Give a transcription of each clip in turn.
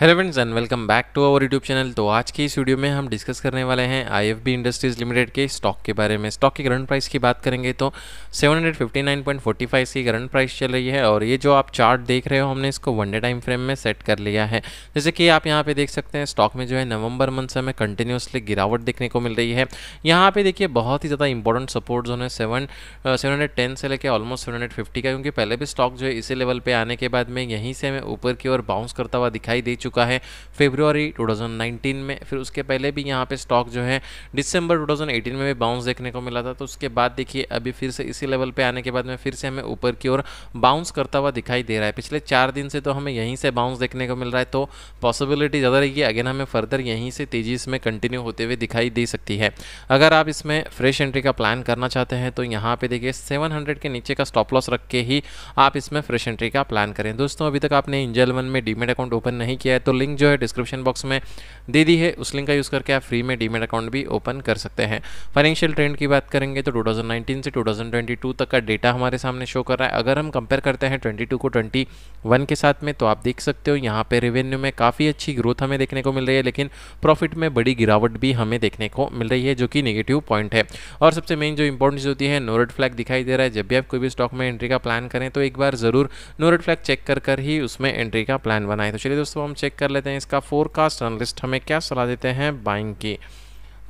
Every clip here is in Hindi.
hello friends and welcome back to our YouTube channel तो आज की इस वीडियो में हम डिस्कस करने वाले हैं आईएफबी इंडस्ट्रीज लिमिटेड के स्टॉक के बारे में स्टॉक की करंट प्राइस की बात करेंगे तो 759.45 की करंट प्राइस चल रही है और ये जो आप चार्ट देख रहे हो हमने इसको वन डे टाइम फ्रेम में सेट कर लिया है जैसे कि आप यहाँ पे देख सकते हैं स्टॉक में जो है नवंबर मंथ से हमें कंटिन्यूसली गिरावट देखने को मिल रही है यहाँ पे देखिए बहुत ही ज़्यादा इंपॉर्टेंट सपोर्ट जो है सेवन सेवन से लेकर ऑलमोस्ट सेवन का क्योंकि पहले भी स्टॉक जो है इसी लेवल पर आने के बाद में यहीं से हमें ऊपर की ओर बाउंस करता हुआ दिखाई दे चुका है फेब्रुवरी 2019 में फिर उसके पहले भी यहाँ पे स्टॉक जो है दिसंबर 2018 में भी बाउंस देखने को मिला था तो उसके बाद देखिए अभी फिर से इसी लेवल पे आने के बाद में फिर से हमें ऊपर की ओर बाउंस करता हुआ दिखाई दे रहा है पिछले चार दिन से तो हमें यहीं से बाउंस देखने को मिल रहा है तो पॉसिबिलिटी ज़्यादा रही है अगेन हमें फर्दर यहीं से तेज़ी इसमें कंटिन्यू होते हुए दिखाई दे सकती है अगर आप इसमें फ्रेश एंट्री का प्लान करना चाहते हैं तो यहाँ पर देखिए सेवन के नीचे का स्टॉप लॉस रख के ही आप इसमें फ्रेश एंट्री का प्लान करें दोस्तों अभी तक आपने इंजल वन में डीमेट अकाउंट ओपन नहीं किया है तो लिंक जो है डिस्क्रिप्शन बॉक्स में दे दी है उस लिंक का यूज़ करके आप फ्री में डीमेट अकाउंट भी ओपन कर सकते हैं फाइनेंशियल ट्रेंड की बात करेंगे तो 2019 से 2022 तक का डेटा हमारे सामने शो कर रहा है अगर हम कंपेयर करते हैं 22 को 21 के साथ में तो आप देख सकते हो यहाँ पे रेवेन्यू में काफ़ी अच्छी ग्रोथ हमें देखने को मिल रही है लेकिन प्रॉफिट में बड़ी गिरावट भी हमें देखने को मिल रही है जो कि निगेटिव पॉइंट है और सबसे मेन जो इंपॉर्टेंट चीज़ होती है नोरेड फ्लैग दिखाई दे रहा है जब भी आप कोई भी स्टॉक में एंट्री का प्लान करें तो एक बार ज़रूर नोरेड फ्लैग चेक कर ही उसमें एंट्री का प्लान बनाए तो चलिए दोस्तों हम चेक कर लेते हैं इसका फोरकास्ट एनालिस्ट हमें क्या सलाह देते हैं बाइंग की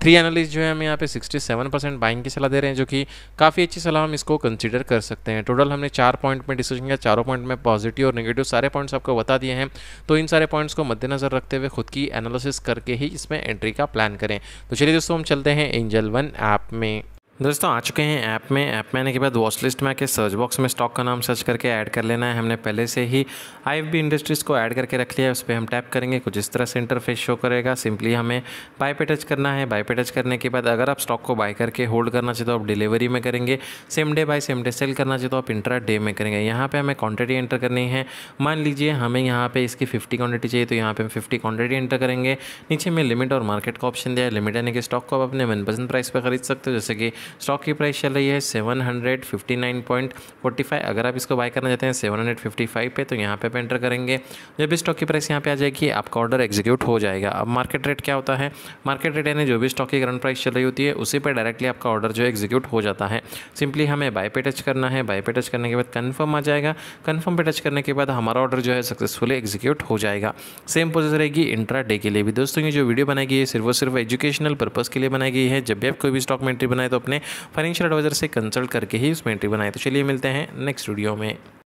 थ्री एनालिस्ट जो है हम यहाँ पे 67 परसेंट बाइंग की सलाह दे रहे हैं जो कि काफ़ी अच्छी सलाह हम इसको कंसीडर कर सकते हैं टोटल हमने चार पॉइंट में डिसीजन किया चारों पॉइंट में पॉजिटिव और नेगेटिव सारे पॉइंट्स आपको बता दिए हैं तो इन सारे पॉइंट्स को मद्देनजर रखते हुए खुद की एनालिसिस करके ही इसमें एंट्री का प्लान करें तो चलिए दोस्तों हम चलते हैं एंजल वन ऐप में दोस्तों आ चुके हैं ऐप में ऐप में आने के बाद वॉच लिस्ट में आके सर्च बॉक्स में स्टॉक का नाम सर्च करके ऐड कर लेना है हमने पहले से ही आई बी इंडस्ट्रीज़ को ऐड करके रख लिया है उस पर हम टैप करेंगे कुछ इस तरह से इंटरफेस शो करेगा सिंपली हमें बाय पे टच करना है बाय पे टच करने के बाद अगर आप स्टॉक को बाय करके होल्ड करना चाहते हो आप डिलीवरी में करेंगे same day buy same day sell करना चाहते हो आप इंट्रा डे में करेंगे यहाँ पर हमें क्वान्टिटी एंटर करनी है मान लीजिए हमें यहाँ पर इसकी फिफ्टी क्वान्टिटी चाहिए तो यहाँ पर हम फिफ्टी क्वान्टिटी एंटर करेंगे नीचे में लिमिट और मार्केट का ऑप्शन दिया है लिमिट यानी कि स्टॉक को आप अपने मनपसंद प्राइस पर खरीद सकते हो जैसे कि स्टॉक की प्राइस चल रही है seven hundred fifty nine point forty five अगर आप इसको बाय करना चाहते हैं सेवन हंड्रेड फिफ्टी फाइव पे तो यहाँ पे आप एंटर करेंगे जब भी स्टॉक की प्राइस यहाँ पे आ जाएगी आपका ऑर्डर एग्जीक्यूट हो जाएगा अब मार्केट रेट क्या होता है मार्केट रेट यानी जो भी स्टॉक की करंट प्राइस चल रही होती है उसी पर डायरेक्टली आपका ऑर्डर जो है एग्जीक्यूट हो जाता है सिंपली हमें बाय पे टच करना है बाय पे टच करने के बाद कन्फर्म आ जाएगा कन्फर्म पे टच करने के बाद हमारा ऑर्डर जो है सक्सेसफुली एग्जीक्यूट हो जाएगा सेम प्रोसेस रहेगी इंट्रा डे के लिए भी दोस्तों ये जो वीडियो बनाई गई है सिर्फ और सिर्फ एजुकेशनल पर्पज़ के लिए बनाई गई है जब भी आप कोई भी स्टॉक में एंट्री बनाए तो अपने अपने फाइनेंशियल एडवाइज़र से कंसल्ट करके ही उसमें एंट्री बनाए तो चलिए मिलते हैं नेक्स्ट वीडियो में